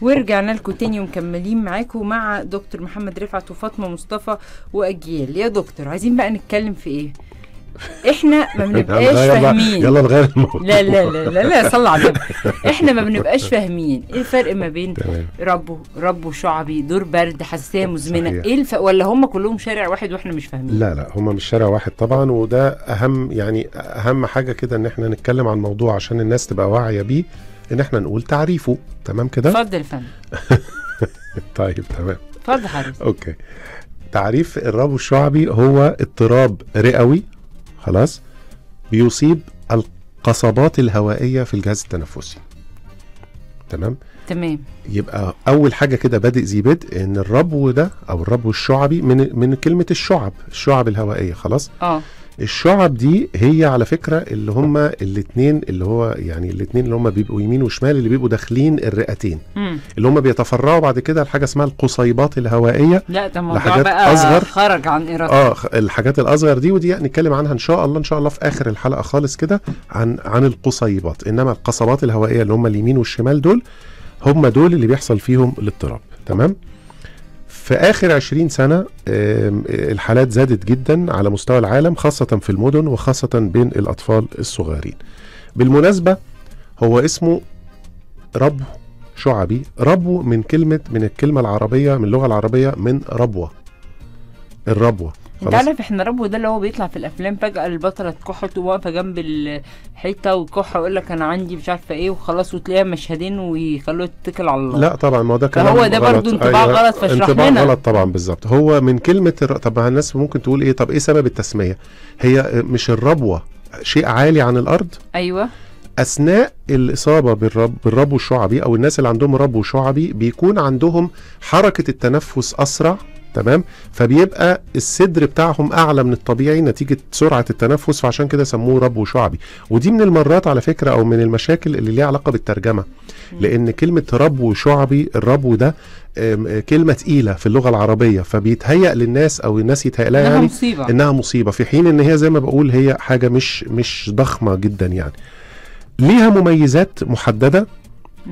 ورجعنا لكم تاني ومكملين معاكم مع دكتور محمد رفعت وفاطمه مصطفى واجيال يا دكتور عايزين بقى نتكلم في ايه احنا ما بنبقاش فاهمين يلا نغير الموضوع لا لا لا لا لا صلى على النبي احنا ما بنبقاش فاهمين ايه الفرق ما بين ربو ربو شعبي دور برد حساسيه مزمنه صحيح. ايه الفرق ولا هم كلهم شارع واحد واحنا مش فاهمين لا لا هم مش شارع واحد طبعا وده اهم يعني اهم حاجه كده ان احنا نتكلم عن الموضوع عشان الناس تبقى واعيه بيه ان احنا نقول تعريفه تمام كده اتفضل يا فندم طيب تمام اتفضل حضرتك اوكي تعريف الربو الشعبي هو اضطراب رئوي خلاص بيصيب القصبات الهوائيه في الجهاز التنفسي تمام تمام يبقى اول حاجه كده بادئ ذي بدء ان الربو ده او الربو الشعبي من من كلمه الشعب الشعب الهوائيه خلاص اه الشعب دي هي على فكره اللي هم الاثنين اللي هو يعني الاثنين اللي هم بيبقوا يمين وشمال اللي بيبقوا داخلين الرئتين مم. اللي هم بيتفرعوا بعد كده لحاجه اسمها القصيبات الهوائيه لا ده موضوع بقى أصغر. خرج عن ارادتك اه الحاجات الاصغر دي ودي نتكلم عنها ان شاء الله ان شاء الله في اخر الحلقه خالص كده عن عن القصيبات انما القصبات الهوائيه اللي هم اليمين والشمال دول هم دول اللي بيحصل فيهم الاضطراب تمام في اخر 20 سنه الحالات زادت جدا على مستوى العالم خاصه في المدن وخاصه بين الاطفال الصغيرين بالمناسبه هو اسمه ربو شعبي ربو من كلمه من الكلمه العربيه من اللغه العربيه من ربوه الربوه انت عارف احنا ربو ده اللي هو بيطلع في الافلام فجاه البطله تكح وتقوم واقفه جنب الحيطه وتكح ويقول لك انا عندي مش عارفه ايه وخلاص وتلاقيها مشهدين ويخلوه يتكل على الله لا طبعا ما هو ده كلام هو ده برضه انطباع أيوة. غلط فاشرح انطباع لنا. غلط طبعا بالظبط هو من كلمه الر... طب الناس ممكن تقول ايه طب ايه سبب التسميه هي مش الربوه شيء عالي عن الارض ايوه اثناء الاصابه بالرب بالربو الشعبي او الناس اللي عندهم ربو شعبي بيكون عندهم حركه التنفس اسرع تمام فبيبقى الصدر بتاعهم اعلى من الطبيعي نتيجه سرعه التنفس فعشان كده سموه ربو شعبي ودي من المرات على فكره او من المشاكل اللي ليها علاقه بالترجمه لان كلمه ربو شعبي الربو ده كلمة تقيلة في اللغة العربية فبيتهيأ للناس أو الناس يتهيأ لها إنها يعني مصيبة. إنها مصيبة في حين إن هي زي ما بقول هي حاجة مش مش ضخمة جدا يعني ليها مميزات محددة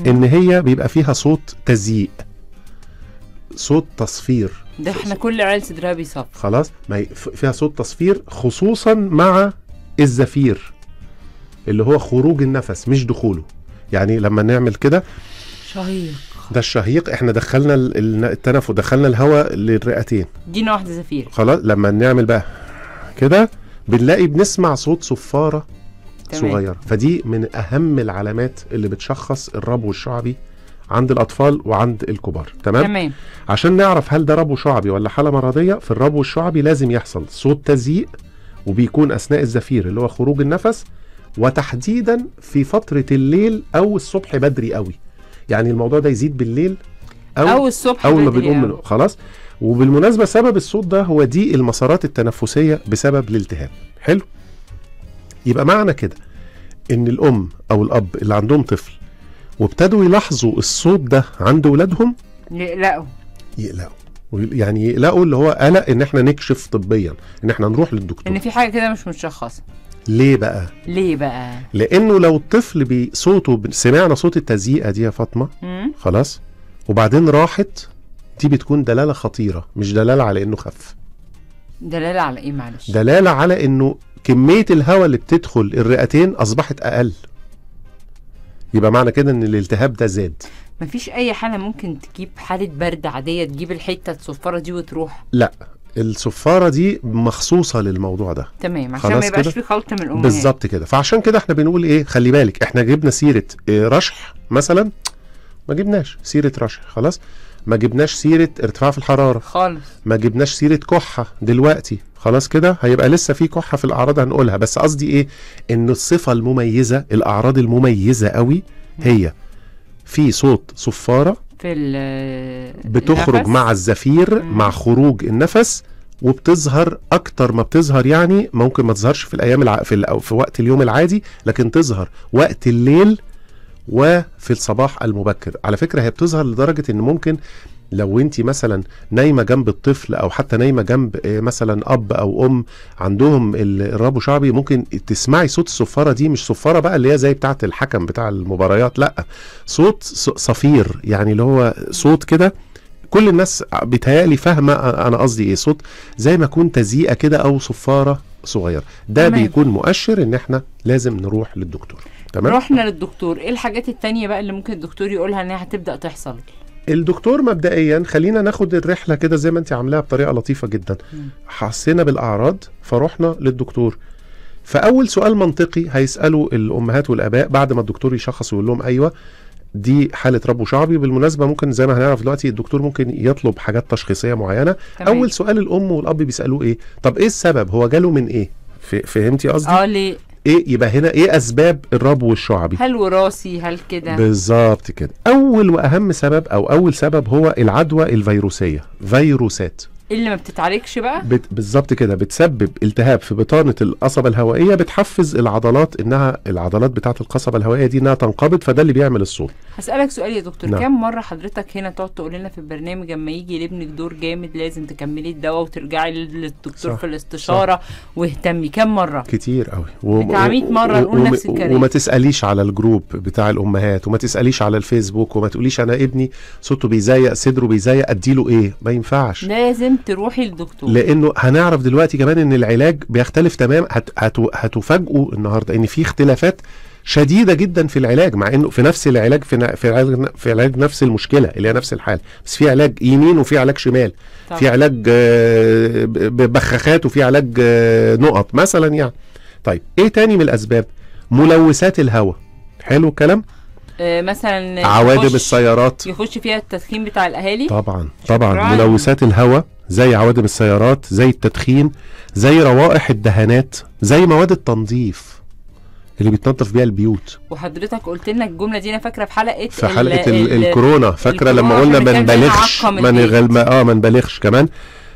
إن هي بيبقى فيها صوت تزييق صوت تصفير ده احنا كل عيل صدرها بيصفر خلاص ما فيها صوت تصفير خصوصا مع الزفير اللي هو خروج النفس مش دخوله يعني لما نعمل كده شهيق ده الشهيق احنا دخلنا التنفس دخلنا الهواء للرئتين نوع واحده زفير خلاص لما نعمل بقى كده بنلاقي بنسمع صوت صفاره صغيره فدي من اهم العلامات اللي بتشخص الربو الشعبي عند الاطفال وعند الكبار تمام تمام عشان نعرف هل ده ربو شعبي ولا حاله مرضيه في الربو الشعبي لازم يحصل صوت تزييق وبيكون اثناء الزفير اللي هو خروج النفس وتحديدا في فتره الليل او الصبح بدري قوي يعني الموضوع ده يزيد بالليل او, أو الصبح اول ما بنقوم خلاص وبالمناسبه سبب الصوت ده هو ضيق المسارات التنفسيه بسبب الالتهاب حلو يبقى معنى كده ان الام او الاب اللي عندهم طفل وابتدوا يلاحظوا الصوت ده عند ولادهم يقلقوا يقلقوا يعني يقلقوا اللي هو قلق ان احنا نكشف طبيا ان احنا نروح للدكتور ان في حاجه كده مش متشخصه ليه بقى؟ ليه بقى؟ لانه لو الطفل صوته سمعنا صوت التزييقه دي يا فاطمه خلاص وبعدين راحت دي بتكون دلاله خطيره مش دلاله على انه خف دلاله على ايه معلش؟ دلاله على انه كميه الهواء اللي بتدخل الرئتين اصبحت اقل يبقى معنى كده ان الالتهاب ده زاد مفيش اي حاله ممكن تجيب حاله برد عاديه تجيب الحته الصفاره دي وتروح لا الصفاره دي مخصوصه للموضوع ده تمام عشان ما يبقاش في خلط من الامور بالظبط كده فعشان كده احنا بنقول ايه خلي بالك احنا جبنا سيره إيه رشح مثلا ما جبناش سيره رشح خلاص ما جبناش سيره ارتفاع في الحراره خالص ما جبناش سيره كحه دلوقتي خلاص كده هيبقى لسه في كحه في الاعراض هنقولها بس قصدي ايه ان الصفه المميزه الاعراض المميزه قوي هي في صوت صفاره في بتخرج مع الزفير مع خروج النفس وبتظهر اكتر ما بتظهر يعني ممكن ما تظهرش في الايام الع... في, ال... في وقت اليوم العادي لكن تظهر وقت الليل وفي الصباح المبكر على فكره هي بتظهر لدرجه ان ممكن لو انت مثلا نايمه جنب الطفل او حتى نايمه جنب آه، مثلا اب او ام عندهم الربو شعبي ممكن تسمعي صوت الصفاره دي مش صفاره بقى اللي هي زي بتاعه الحكم بتاع المباريات لا صوت صفير يعني اللي هو صوت كده كل الناس بيتهيألي فاهمه انا قصدي ايه صوت زي ما يكون تزيئه كده او صفاره صغيره ده تمام. بيكون مؤشر ان احنا لازم نروح للدكتور تمام رحنا للدكتور ايه الحاجات التانية بقى اللي ممكن الدكتور يقولها انها هتبدا تحصل الدكتور مبدئيا خلينا ناخد الرحله كده زي ما انت عاملاها بطريقه لطيفه جدا حسينا بالاعراض فرحنا للدكتور فاول سؤال منطقي هيساله الامهات والاباء بعد ما الدكتور يشخص ويقول لهم ايوه دي حالة رب شعبي بالمناسبة ممكن زي ما هنعرف دلوقتي الدكتور ممكن يطلب حاجات تشخيصية معينة تمام. أول سؤال الأم والأب بيسألوه إيه طب إيه السبب هو جاله من إيه فهمتي قصدي؟ اه ليه؟ ايه يبقى هنا ايه اسباب الربو الشعبي هل وراثي هل كده بالظبط كده اول واهم سبب او اول سبب هو العدوى الفيروسيه فيروسات اللي ما بتتعالجش بقى بت... بالظبط كده بتسبب التهاب في بطانه القصبه الهوائيه بتحفز العضلات انها العضلات بتاعه القصبه الهوائيه دي انها تنقبض فده اللي بيعمل الصوت هسالك سؤال يا دكتور نعم. كم مره حضرتك هنا تقعد تقول لنا في البرنامج اما يجي لابنك دور جامد لازم تكملي الدواء وترجعي للدكتور صح. في الاستشاره صح. واهتمي كم مره كتير قوي و... بتاع 100 مره نقول و... نفس الكلام وما تساليش على الجروب بتاع الامهات وما تساليش على الفيسبوك وما تقوليش انا ابني صوته بيزيق صدره بيزيق اديله ايه ما ينفعش لازم تروحي للدكتور لانه هنعرف دلوقتي كمان ان العلاج بيختلف تمام هت هتفاجئوا النهارده ان في اختلافات شديده جدا في العلاج مع انه في نفس العلاج في, في علاج في علاج نفس المشكله اللي هي نفس الحاله بس في علاج يمين وفي علاج شمال طبعا. في علاج آه، بخاخات وفي علاج آه، نقط مثلا يعني طيب ايه تاني من الاسباب ملوثات الهواء حلو الكلام آه، مثلا عوادم السيارات يخش فيها التدخين بتاع الاهالي طبعا طبعا ملوثات الهواء زي عوادم السيارات زي التدخين زي روائح الدهانات زي مواد التنظيف اللي بيتنظف بيها البيوت وحضرتك قلت لنا الجمله دي انا فاكره في حلقه في حلقه الـ الـ الكورونا فاكره لما قلنا ما نبالغش ما نغل اه ما نبالغش كمان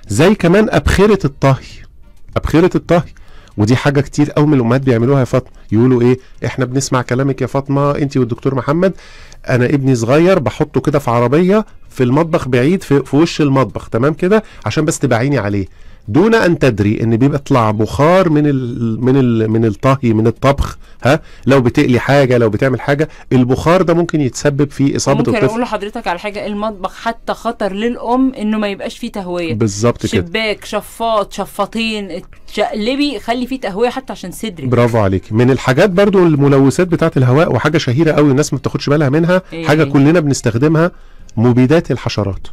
زي كمان ابخره الطهي ابخره الطهي ودي حاجه كتير قوي من الامهات بيعملوها يا فاطمه يقولوا ايه احنا بنسمع كلامك يا فاطمه انت والدكتور محمد انا ابني صغير بحطه كده في عربيه في المطبخ بعيد في, في وش المطبخ تمام كده عشان بس تبقى عيني عليه دون ان تدري ان بيطلع بخار من الـ من الـ من الطهي من الطبخ ها لو بتقلي حاجه لو بتعمل حاجه البخار ده ممكن يتسبب في اصابه ممكن الطفل ممكن اقول لحضرتك على حاجه المطبخ حتى خطر للام انه ما يبقاش فيه تهويه بالظبط كده شباك شفاط شفاطين شقلبي خلي فيه تهويه حتى عشان صدرك برافو عليك من الحاجات برضو الملوثات بتاعه الهواء وحاجه شهيره قوي الناس ما بتاخدش بالها منها إيه. حاجه كلنا بنستخدمها مبيدات الحشرات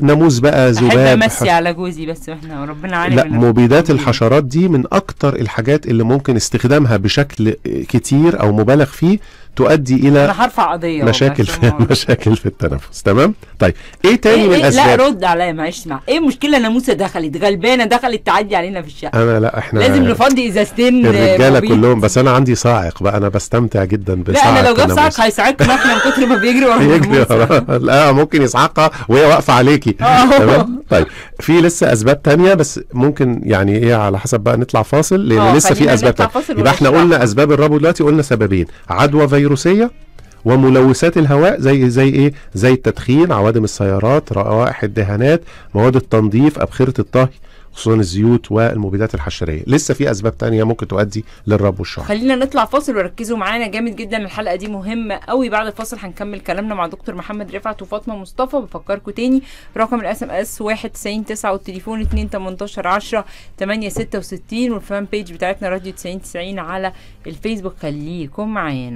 ناموس بقى ذباب امسي على جوزي بس احنا وربنا عالم لا مبيدات الحشرات دي من اكتر الحاجات اللي ممكن استخدامها بشكل كتير او مبالغ فيه تؤدي الى انا هرفع قضيه مشاكل في مشاكل في التنفس تمام طيب ايه تاني إيه من إيه، الاسباب لا رد عليا معلش اسمع ايه المشكله ناموسه دخلت غلبانه دخلت تعدي علينا في الشقه انا لا احنا لازم نفضي ازازتين الرجاله كلهم بس انا عندي صاعق بقى انا بستمتع جدا بصاعق لا انا لو جاب صاعق هيصعقكم احنا من كتر ما بيجري ورا بيجري لا ممكن يصعقها وهي واقفه عليكي آه. تمام طيب في لسه اسباب تانية بس ممكن يعني ايه على حسب بقى نطلع فاصل لان آه، لسه في اسباب يبقى احنا قلنا اسباب الربو دلوقتي قلنا سببين عدوى فيروس الفيروسيه وملوثات الهواء زي زي ايه زي التدخين عوادم السيارات روائح الدهانات مواد التنظيف ابخره الطهي خصوصا الزيوت والمبيدات الحشريه لسه في اسباب تانية ممكن تؤدي للرب والشعر خلينا نطلع فاصل وركزوا معانا جامد جدا الحلقه دي مهمه قوي بعد الفاصل هنكمل كلامنا مع دكتور محمد رفعت وفاطمه مصطفى بفكركم تاني رقم الاس ام اس 19 والتليفون 2 18 10 8 66 والفان بيج بتاعتنا راديو 90 90 على الفيسبوك خليكم معانا